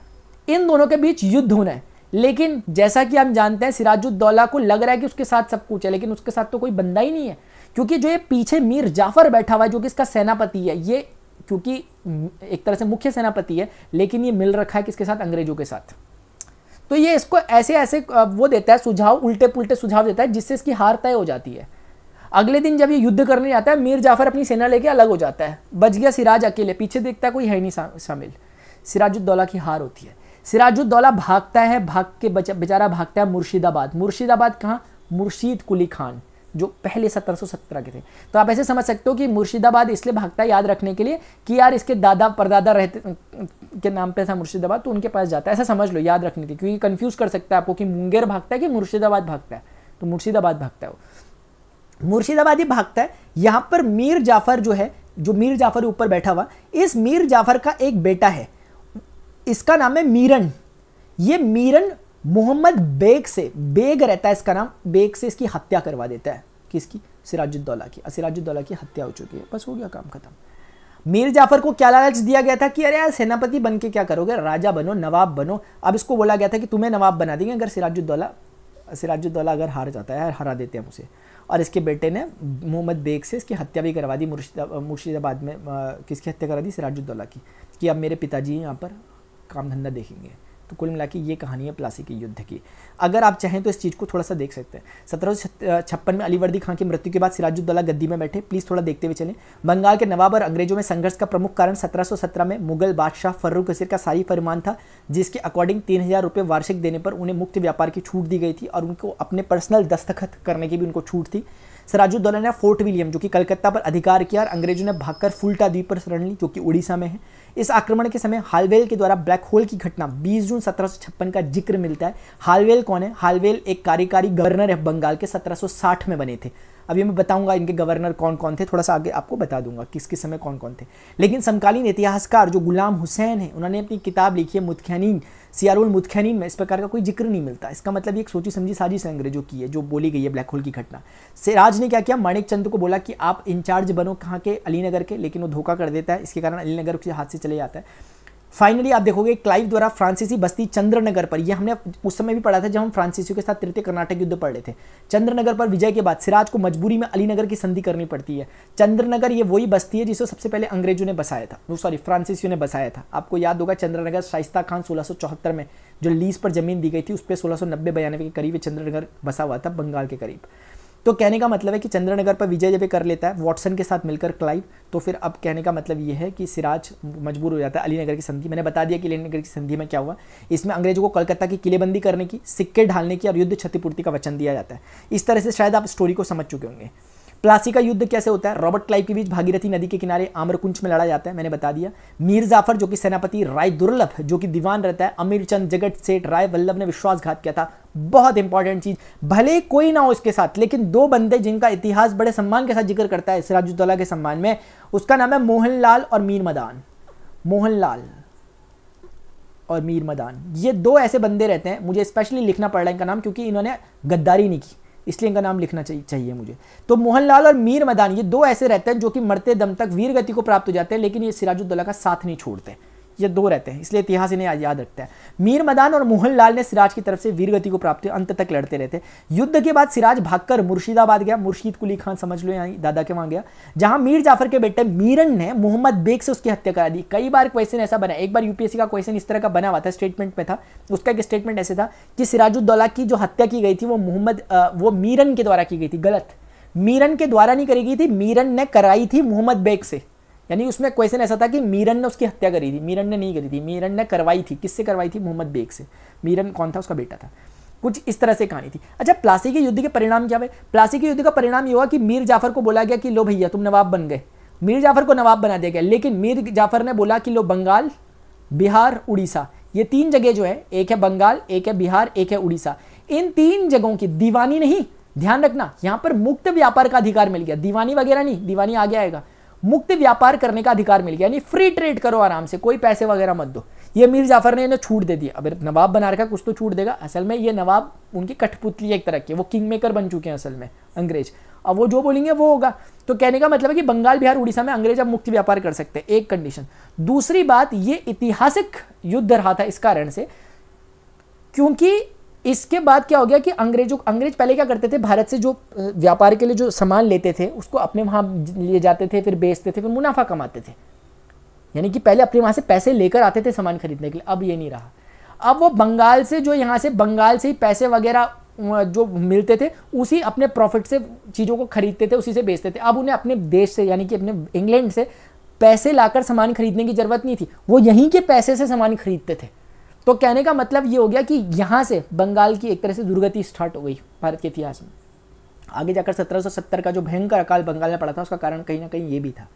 इन दोनों के बीच युद्ध होना है लेकिन जैसा कि हम जानते हैं सिराजुद्दौला को लग रहा है कि उसके साथ सब कुछ है लेकिन उसके साथ तो कोई बंदा ही नहीं है क्योंकि जो ये पीछे मीर जाफर बैठा हुआ है जो कि इसका सेनापति है ये क्योंकि एक तरह से मुख्य सेनापति है लेकिन ये मिल रखा है किसके साथ अंग्रेजों के साथ तो ये इसको ऐसे ऐसे वो देता है सुझाव उल्टे पुलटे सुझाव देता है जिससे इसकी हार तय हो जाती है अगले दिन जब ये युद्ध करने जाता है मीर जाफर अपनी सेना लेके अलग हो जाता है बच गया सिराज अकेले पीछे देखता है कोई है नहीं शामिल सिराजुद्दौला की हार होती है सिराजुद्दौला भागता है भाग के बेचारा भागता है मुर्शिदाबाद मुर्शिदाबाद कहाँ मुर्शीद कुली खान जो पहले 1717 के थे तो आप ऐसे समझ सकते हो कि मुर्शिदाबाद इसलिए भागता है याद रखने के लिए कि यार इसके दादा परदादा रहते के नाम पे था मुर्शिदाबाद तो उनके पास जाता है ऐसा समझ लो याद रखने के क्योंकि कन्फ्यूज कर सकता है आपको कि मुंगेर भागता है कि मुर्शिदाबाद भागता है तो मुर्शिदाबाद भागता है वो मुर्शिदाबाद ही भागता है यहाँ पर मीर जाफर जो है जो मीर जाफर ऊपर बैठा हुआ इस मीर जाफर का एक बेटा है इसका नाम है मीरन ये मीरन मोहम्मद बेग से बेग रहता है इसका नाम बेग से इसकी हत्या करवा देता है किसकी सिराजुद्दौला की सिराजुद्दौला की हत्या हो चुकी है बस हो गया काम खत्म मीर जाफर को क्या लालच दिया गया था कि अरे यार सेनापति बन के क्या करोगे राजा बनो नवाब बनो अब इसको बोला गया था कि तुम्हें नवाब बना देंगे अगर सिराजुद्दौला सिराजुद्दौला अगर हार जाता है हरा देते हैं उसे और इसके बेटे ने मोहम्मद बेग से इसकी हत्या भी करवा दी मुर्शिदा मुर्शिदाबाद में किसकी हत्या करा दी सिराजुद्दौला की कि अब मेरे पिताजी यहाँ पर काम धंधा देखेंगे तो कुल मिला के ये कहानी है प्लासी के युद्ध की अगर आप चाहें तो इस चीज़ को थोड़ा सा देख सकते हैं सत्रह छप्पन में अलीवर्दी खां की मृत्यु के बाद सिराजुद्दौला गद्दी में बैठे प्लीज़ थोड़ा देखते हुए चलें बंगाल के नवाब और अंग्रेजों में संघर्ष का प्रमुख कारण सत्रह में मुगल बादशाह फर्रुख कसीर का सारी फरमान था जिसके अकॉर्डिंग तीन हज़ार रुपये वार्षिक देने पर उन्हें मुक्त व्यापार की छूट दी गई थी और उनको अपने पर्सनल दस्तखत करने की भी उनको छूट थी सराजुद्दौला ने फोर्ट विलियम जो कि कलकत्ता पर अधिकार किया और अंग्रेजों ने भागकर फुलटा द्वीप पर शरण ली जो कि उड़ीसा में है इस आक्रमण के समय हालवेल के द्वारा ब्लैक होल की घटना 20 जून सत्रह का जिक्र मिलता है हालवेल कौन है हालवेल एक कार्यकारी गवर्नर है बंगाल के 1760 में बने थे अभी मैं बताऊंगा इनके गवर्नर कौन कौन थे थोड़ा सा आगे आपको बता दूंगा किस किस समय कौन कौन थे लेकिन समकालीन इतिहासकार जो गुलाम हुसैन है उन्होंने अपनी किताब लिखी है मुतखनी सियारुल मुतखैनी में इस प्रकार का कोई जिक्र नहीं मिलता इसका मतलब एक सोची समझी साजिश है अंग्रेजों की है जो बोली गई है ब्लैक होल की घटना सिराज ने क्या किया माणिक चंद को बोला कि आप इंचार्ज बनो कहाँ के अलीनगर के लेकिन वो धोखा कर देता है इसके कारण अलीनगर के हाथ से चले जाता है फाइनली आप देखोगे क्लाइव द्वारा फ्रांसीसी बस्ती चंद्रनगर पर यह हमने उस समय भी पढ़ा था जब हम फ्रांसीसियों के साथ तृतीय कर्नाटक युद्ध पढ़ रहे थे चंद्रनगर पर विजय के बाद सिराज को मजबूरी में अलीनगर की संधि करनी पड़ती है चंद्रनगर ये वही बस्ती है जिसे सबसे पहले अंग्रेजों ने बसाया था सॉरी फ्रांसीसियों ने बसाया था आपको याद होगा चंद्रनगर शाइस्ता खान सोलह में जो लीज पर जमीन दी गई थी उस पर सोलह सौ के करीब चंद्रनगर बसा हुआ था बंगाल के करीब तो कहने का मतलब है कि चंद्रनगर पर विजय जब कर लेता है वॉटसन के साथ मिलकर क्लाइव तो फिर अब कहने का मतलब ये है कि सिराज मजबूर हो जाता है अलीनगर की संधि मैंने बता दिया कि अलीनगर की संधि में क्या हुआ इसमें अंग्रेजों को कलकत्ता की किलेबंदी करने की सिक्के ढालने की और युद्ध क्षतिपूर्ति का वचन दिया जाता है इस तरह से शायद आप स्टोरी को समझ चुके होंगे प्लासी का युद्ध कैसे होता है रॉबर्ट क्लाइव के बीच भागीरथी नदी के किनारे आम्रकुंज में लड़ा जाता है मैंने बता दिया मीर जाफर जो कि सेनापति राय दुर्लभ जो कि दीवान रहता है अमीर चंद जगत सेठ राय वल्लभ ने विश्वासघात किया था बहुत इंपॉर्टेंट चीज भले कोई ना हो इसके साथ लेकिन दो बंदे जिनका इतिहास बड़े सम्मान के साथ जिक्र करता है सिराजुद्दौला के सम्मान में उसका नाम है मोहनलाल और मीर मदान मोहनलाल और मीर मदान ये दो ऐसे बंदे रहते हैं मुझे स्पेशली लिखना पड़ रहा है इनका नाम क्योंकि इन्होंने गद्दारी नहीं की इसलिए इनका नाम लिखना चाहिए मुझे तो मोहनलाल और मीर मैदान ये दो ऐसे रहते हैं जो कि मरते दम तक वीर गति को प्राप्त हो जाते हैं लेकिन ये सिराजुद्दौला का साथ नहीं छोड़ते ये दो रहते हैं इसलिए इतिहास इन्हें याद रखता है मीर मदान और मोहन लाल ने सिराज की तरफ से वीरगति को प्राप्त अंत तक लड़ते रहते युद्ध के बाद सिराज भागकर मुर्शिदाबाद गया मुर्शीद कुली खान समझ लो यहाँ दादा के वहां गया जहां मीर जाफर के बेटे मीरन ने मोहम्मद बेग से उसकी हत्या करा दी कई बार क्वेश्चन ऐसा बना एक बार यूपीएससी का क्वेश्चन इस तरह का बना हुआ था स्टेटमेंट में था उसका एक स्टेटमेंट ऐसे था कि सिराजुद्दौला की जो हत्या की गई थी वो मोहम्मद वो मीरन के द्वारा की गई थी गलत मीरन के द्वारा नहीं करी गई थी मीरन ने कराई थी मोहम्मद बेग से यानी उसमें क्वेश्चन ऐसा था कि मीरन ने उसकी हत्या करी थी मीरन ने नहीं करी थी मीरन ने करवाई थी किससे करवाई थी मोहम्मद बेग से मीरन कौन था उसका बेटा था कुछ इस तरह से कहानी थी अच्छा प्लासी के युद्ध के परिणाम क्या हुए प्लासी के युद्ध का परिणाम ये हुआ कि मीर जाफर को बोला गया कि लो भैया तुम नवाब बन गए मीर जाफर को नवाब बना दिया गया लेकिन मीर जाफर ने बोला कि लो बंगाल बिहार उड़ीसा ये तीन जगह जो है एक है बंगाल एक है बिहार एक है उड़ीसा इन तीन जगहों की दीवानी नहीं ध्यान रखना यहां पर मुक्त व्यापार का अधिकार मिल गया दीवानी वगैरह नहीं दीवानी आगे आएगा मुक्त व्यापार करने का अधिकार मिल गया यानी फ्री ट्रेड करो आराम से कोई पैसे वगैरह मत दो ये मीर जाफर ने इन्हें छूट दे दी अब नवाब बना रखा कुछ तो छूट देगा असल में ये नवाब उनकी कठपुतली एक तरह की वो किंग मेकर बन चुके हैं असल में अंग्रेज अब वो जो बोलेंगे वो होगा तो कहने का मतलब है कि बंगाल बिहार उड़ीसा में अंग्रेज अब मुक्त व्यापार कर सकते हैं एक कंडीशन दूसरी बात ये ऐतिहासिक युद्ध रहा था इस कारण से क्योंकि इसके बाद क्या हो गया कि अंग्रेजों अंग्रेज पहले क्या करते थे भारत से जो व्यापार के लिए जो सामान लेते थे उसको अपने वहाँ लिए जाते थे फिर बेचते थे फिर मुनाफा कमाते थे यानी कि पहले अपने वहाँ से पैसे लेकर आते थे सामान खरीदने के लिए अब ये नहीं रहा अब वो बंगाल से जो यहाँ से बंगाल से ही पैसे वगैरह जो मिलते थे उसी अपने प्रॉफिट से चीज़ों को खरीदते थे उसी से बेचते थे अब उन्हें अपने देश से यानी कि अपने इंग्लैंड से पैसे लाकर सामान खरीदने की ज़रूरत नहीं थी वो यहीं के पैसे से सामान खरीदते थे तो कहने का मतलब ये हो गया कि यहाँ से बंगाल की एक तरह से दुर्गति स्टार्ट हो गई भारत के इतिहास में आगे जाकर 1770 का जो भयंकर अकाल बंगाल में पड़ा था उसका कारण कहीं ना कहीं ये भी था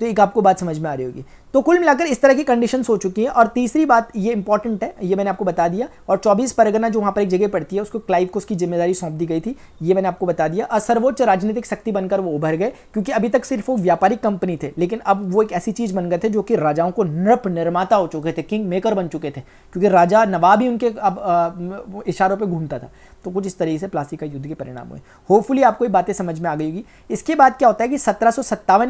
तो एक आपको बात समझ में आ रही होगी तो कुल मिलाकर इस तरह की कंडीशन हो चुकी है और तीसरी बात ये इंपॉर्टेंट है ये मैंने आपको बता दिया और चौबीस परगना जो वहां पर एक जगह पड़ती है उसको क्लाइव को उसकी जिम्मेदारी सौंप दी गई थी ये मैंने आपको बता दिया और सर्वोच्च राजनीतिक शक्ति बनकर वो उभर गए क्योंकि अभी तक सिर्फ वो व्यापारिक कंपनी थे लेकिन अब वो एक ऐसी चीज़ बन गए थे जो कि राजाओं को नृप निर्माता हो चुके थे किंग मेकर बन चुके थे क्योंकि राजा नवाब ही उनके अब इशारों पर घूमता था तो कुछ इस तरह से प्लास्टिक का युद्ध के परिणाम हुए होपफुली आपको ये बातें समझ में आ गई होगी इसके बाद क्या होता है कि सत्रह सौ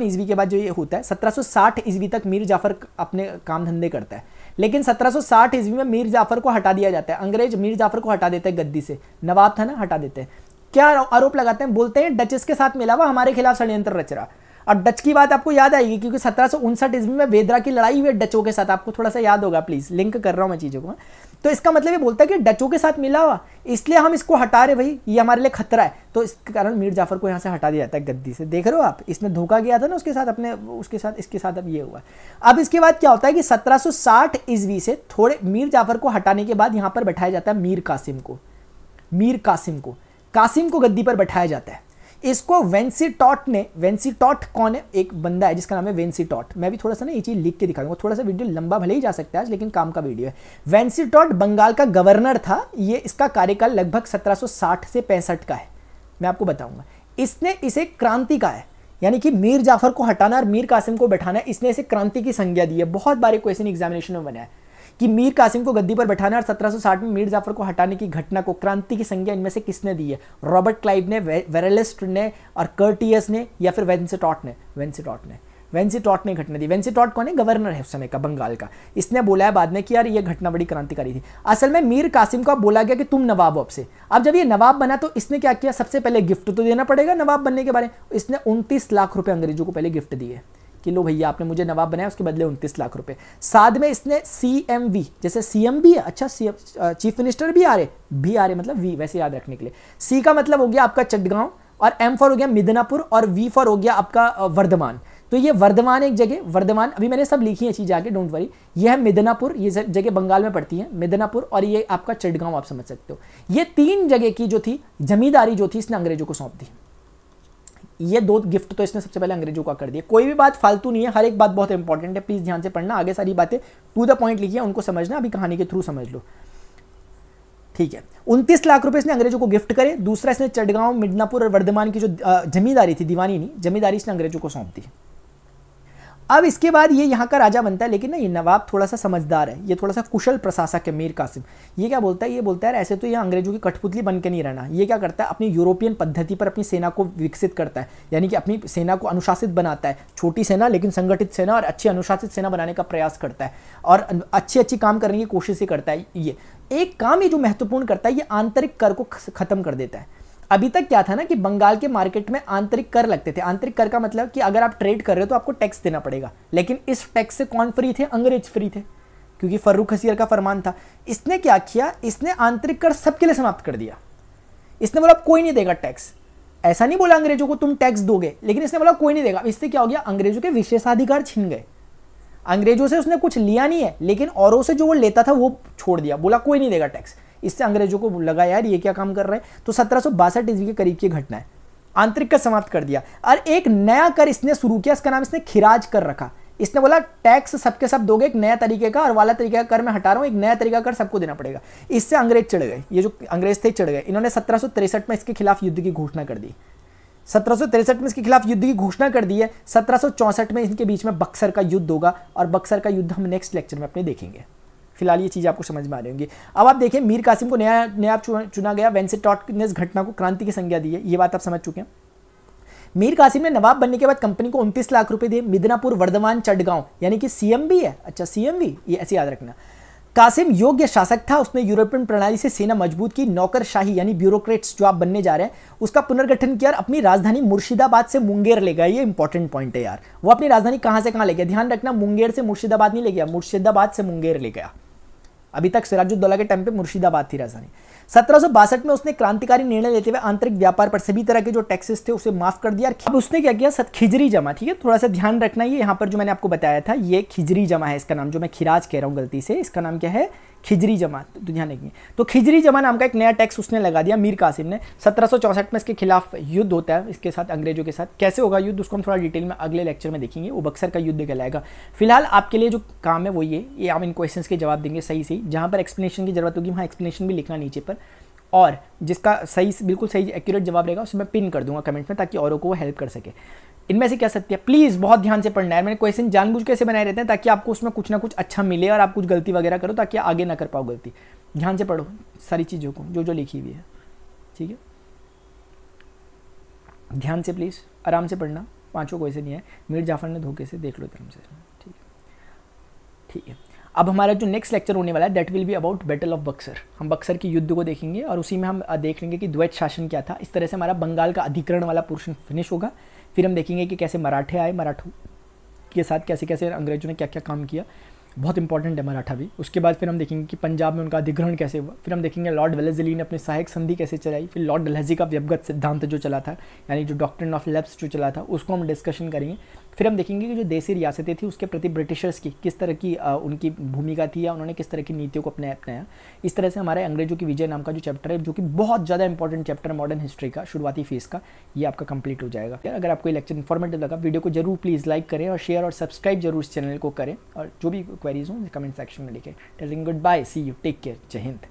ईस्वी के बाद जो ये होता है है 1760 ईस्वी तक मीर जाफर अपने काम धंधे करता है लेकिन 1760 ईस्वी में मीर जाफर को हटा दिया जाता है अंग्रेज मीर जाफर को हटा देते हैं गद्दी से नवाब था ना हटा देते हैं क्या आरोप लगाते हैं बोलते हैं डचेस के साथ मिला हुआ हमारे खिलाफ षड्यंत्र रच रहा और डच की बात आपको याद आएगी क्योंकि सत्रह ईस्वी में वेदरा की लड़ाई हुई डचों के साथ आपको थोड़ा सा याद होगा प्लीज़ लिंक कर रहा हूँ मैं चीज़ों को तो इसका मतलब ये बोलता है कि डचों के साथ मिला हुआ इसलिए हम इसको हटा रहे भाई ये हमारे लिए खतरा है तो इस कारण मीर जाफर को यहाँ से हटा दिया जाता है गद्दी से देख रहे हो आप इसने धोखा किया था ना उसके साथ अपने उसके साथ इसके साथ अब ये हुआ अब इसके बाद क्या होता है कि 1760 सौ ईस्वी से थोड़े मीर जाफर को हटाने के बाद यहाँ पर बैठाया जाता है मीर कासिम को मीर कासिम को कासिम को गद्दी पर बैठाया जाता है इसको वेंसी टॉट ने वेंसी टॉट कौन है एक बंदा है जिसका नाम है वेंसी टॉट मैं भी थोड़ा सा ना ये चीज़ लिख के दिखा दूंगा थोड़ा सा वीडियो लंबा भले ही जा सकता है आज लेकिन काम का वीडियो है वेंसी टॉट बंगाल का गवर्नर था ये इसका कार्यकाल लगभग 1760 से पैंसठ का है मैं आपको बताऊंगा इसने इसे क्रांति का है यानी कि मीर जाफर को हटाना और मीर कासिम को बैठाना इसने इसे क्रांति की संज्ञा दी है बहुत बारे क्वेश्चन एग्जामिनेशन में बनाया है कि मीर कासिम को गद्दी पर बैठाने और 1760 में मीर जाफर को हटाने की घटना को क्रांति की संज्ञा इनमें से किसने दी है रॉबर्ट क्लाइव ने वेरलिस्ट ने और कर्टियस ने या फिर वेंसीटॉट ने वेंसीटॉट ने वेंसीटॉट ने घटना दी वेंसीटॉट कौन है गवर्नर है उस समय का बंगाल का इसने बोला है बाद में कि यार ये घटना बड़ी क्रांतिकारी थी असल में मीर कासिम को बोला गया कि तुम नवाब हो से अब जब ये नवाब बना तो इसने क्या किया सबसे पहले गिफ्ट तो देना पड़ेगा नवाब बनने के बारे में इसने उनतीस लाख रुपये अंग्रेजों को पहले गिफ्ट दिए कि लो भैया आपने मुझे नवाब बनाया उसके बदले उनतीस लाख रुपए साथ में इसने सी एम वी जैसे सी एम भी है अच्छा सी चीफ मिनिस्टर भी आ रहे भी आ रहे मतलब वी वैसे याद रखने के लिए सी का मतलब हो गया आपका चटगांव और एम फॉर हो गया मिदनापुर और वी फॉर हो गया आपका वर्धमान तो ये वर्धमान एक जगह वर्धमान अभी मैंने सब लिखी है चीज़ आगे डोंट वरी ये है मिदनापुर ये जगह बंगाल में पड़ती है मिदनापुर और ये आपका चिड़गांव आप समझ सकते हो ये तीन जगह की जो थी जमींदारी जो थी इसने अंग्रेजों को सौंप दी ये दो गिफ्ट तो इसने सबसे पहले अंग्रेजों का कर दिया कोई भी बात फालतू नहीं है हर एक बात बहुत इंपॉर्टेंट है प्लीज़ ध्यान से पढ़ना आगे सारी बातें टू द पॉइंट लिखिए उनको समझना अभी कहानी के थ्रू समझ लो ठीक है उनतीस लाख रुपए इसने अंग्रेजों को गिफ्ट करे दूसरा इसने चटगांव मिडनापुर और वर्धमान की जो जमींदारी थी दीवानी नहीं जमींदारी इसने अंग्रेजों को सौंप दी अब इसके बाद ये यहाँ का राजा बनता है लेकिन ना ये नवाब थोड़ा सा समझदार है ये थोड़ा सा कुशल प्रशासक है मीर कासिम ये क्या बोलता है ये बोलता है ऐसे तो ये अंग्रेजों की कठपुतली बन के नहीं रहना ये क्या करता है अपनी यूरोपियन पद्धति पर अपनी सेना को विकसित करता है यानी कि अपनी सेना को अनुशासित बनाता है छोटी सेना लेकिन संगठित सेना और अच्छी अनुशासित सेना बनाने का प्रयास करता है और अच्छी अच्छी काम करने की कोशिश ही करता है ये एक काम ये जो महत्वपूर्ण करता है ये आंतरिक कर को खत्म कर देता है अभी तक क्या था ना कि बंगाल के मार्केट में आंतरिक कर लगते थे आंतरिक कर का मतलब कि अगर आप ट्रेड कर रहे हो तो आपको टैक्स देना पड़ेगा लेकिन इस टैक्स से कौन फ्री थे अंग्रेज फ्री थे क्योंकि फर्रुख हसीर का फरमान था इसने क्या किया इसने आंतरिक कर सबके लिए समाप्त कर दिया इसने बोला कोई नहीं देगा टैक्स ऐसा नहीं बोला अंग्रेजों को तुम टैक्स दोगे लेकिन इसने बोला कोई नहीं देगा इससे क्या हो गया अंग्रेजों के विशेषाधिकार छिन गए अंग्रेजों से उसने कुछ लिया नहीं है लेकिन औरों से जो वो लेता था वो छोड़ दिया बोला कोई नहीं देगा टैक्स इससे अंग्रेजों को लगा यार ये क्या काम कर रहे हैं तो सत्रह सौ बासठ ईस्वी के करीब की घटना है आंतरिक कर समाप्त कर दिया और एक नया कर इसने शुरू किया इसका नाम इसने खिराज कर रखा इसने बोला टैक्स सबके सब दोगे एक नया तरीके का और वाला तरीके का कर मैं हटा रहा हूँ एक नया तरीका कर सबको देना पड़ेगा इससे अंग्रेज चढ़ गए ये जो अंग्रेज थे चढ़ गए इन्होंने सत्रह में इसके खिलाफ युद्ध की घोषणा कर दी सत्रह में इसके खिलाफ युद्ध की घोषणा कर दी है सत्रह में इनके बीच में बक्सर का युद्ध होगा और बक्सर का युद्ध हम नेक्स्ट लेक्चर में अपने देखेंगे फिलहाल ये चीज़ आपको समझ में आ रही होंगी अब आप देखें मीर कासिम को नया नया चुना गया टॉट ने इस घटना को क्रांति की संज्ञा दी है ये बात आप समझ चुके हैं मीर कासिम ने नवाब बनने के बाद कंपनी को उनतीस लाख रुपए दिए मिदनापुर वर्धमान चटगांव यानी कि सीएम भी है अच्छा सीएम भी ये ऐसे याद रखना कासिम योग्य शासक था उसने यूरोपियन प्रणाली से सेना मजबूत की नौकरशाही यानी ब्यूरोक्रेट्स जो आप बनने जा रहे हैं उसका पुनर्गठन किया और अपनी राजधानी मुर्शिदाबाद से मुंगेर ले गया ये इंपॉर्टेंट पॉइंट है यार वो अपनी राजधानी कहां से कहां ले गया ध्यान रखना मुंगेर से मुर्शिदाबाद नहीं ले गया मुर्शिदाबाद से मुंगेर ले गया अभी तक सिराजुद्दौला के टाइम पे मुर्शिदाबाद थी राजधानी सत्रह में उसने क्रांतिकारी निर्णय लेते हुए आंतरिक व्यापार पर सभी तरह के जो टैक्सेस थे उसे माफ कर दिया अब उसने क्या किया सत खिजरी जमा ठीक है थोड़ा सा ध्यान रखना ये यहाँ पर जो मैंने आपको बताया था ये खिजरी जमा है इसका नाम जो मैं खिराज कह रहा हूँ गलती से इसका नाम क्या है खिजरी जमा तो ध्यान रखिए तो खिजरी जमा नाम का एक नया टैक्स उसने लगा दिया मीर कासिम ने सत्रह में इसके खिलाफ युद्ध होता है इसके साथ अंग्रेजों के साथ कैसे होगा युद्ध उसको हम थोड़ा डिटेल में अगले लेक्चर में देखेंगे वो बक्सर का युद्ध कहलाएगा फिलहाल आपके लिए जो काम है वो ये ये आप इन क्वेश्चन के जवाब देंगे सही सही जहाँ पर एक्सप्लेनेशन की जरूरत होगी वहाँ एक्सप्लेनेशन भी लिखना नीचे पर और जिसका सही बिल्कुल सही एक्यूरेट जवाब रहेगा उसमें पिन कर दूंगा कमेंट में ताकि औरों को वो हेल्प कर सके इनमें से क्या सत्य है प्लीज़ बहुत ध्यान से पढ़ना है मैंने क्वेश्चन जानबूझ कैसे बनाए रहते हैं ताकि आपको उसमें कुछ ना कुछ अच्छा मिले और आप कुछ गलती वगैरह करो ताकि आगे ना कर पाओ गलती ध्यान से पढ़ो सारी चीज़ों को जो जो लिखी हुई है ठीक है ध्यान से प्लीज़ आराम से पढ़ना पाँचों क्वेश्चन नहीं है मीर जाफर ने धोखे से देख लो धर्म से ठीक है ठीक है अब हमारा जो नेक्स्ट लेक्चर होने वाला है that will be about battle of Buxar हम बक्सर के युद्ध को देखेंगे और उसी में हम देख लेंगे कि द्वैत शासन क्या था इस तरह से हमारा बंगाल का अधिकरण वाला पोर्शन फिनिश होगा फिर हम देखेंगे कि कैसे मराठे आए मराठों के साथ कैसे कैसे अंग्रेजों ने क्या क्या काम किया बहुत इंपॉर्टेंट है मराठा भी उसके बाद फिर हम देखेंगे कि पंजाब में उनका अधिग्रहण कैसे हुआ फिर हम देखेंगे लॉर्ड वेलेजली ने अपनी सहायक संधि कैसे चलाई फिर लॉर्ड डलहजी का व्यवगत सिद्धांत जो चला था यानी जो डॉक्टर ऑफ लेब्स जो चला था उसको हम डिस्कशन करेंगे फिर हम देखेंगे कि जो देसी रियासतें थी उसके प्रति ब्रिटिशर्स की किस तरह की आ, उनकी भूमिका थी या उन्होंने किस तरह की नीतियों को अपने अपनाया इस तरह से हमारे अंग्रेजों की विजय नाम का जो चैप्टर है जो कि बहुत ज़्यादा इंपॉर्टेंट चैप्टर मॉडर्न हिस्ट्री का शुरुआती फेज का ये आपका कंप्लीट हो जाएगा अगर आपको ये लेक्चर इन्फॉर्मेटिव लगा वीडियो को जरूर प्लीज़ लाइक करें और शेयर और सब्सक्राइब जरूर इस चैनल को करें और जो भी क्वेरीज हों कमेंट सेक्शन में लिखें telling good bye see you take care जय हिंद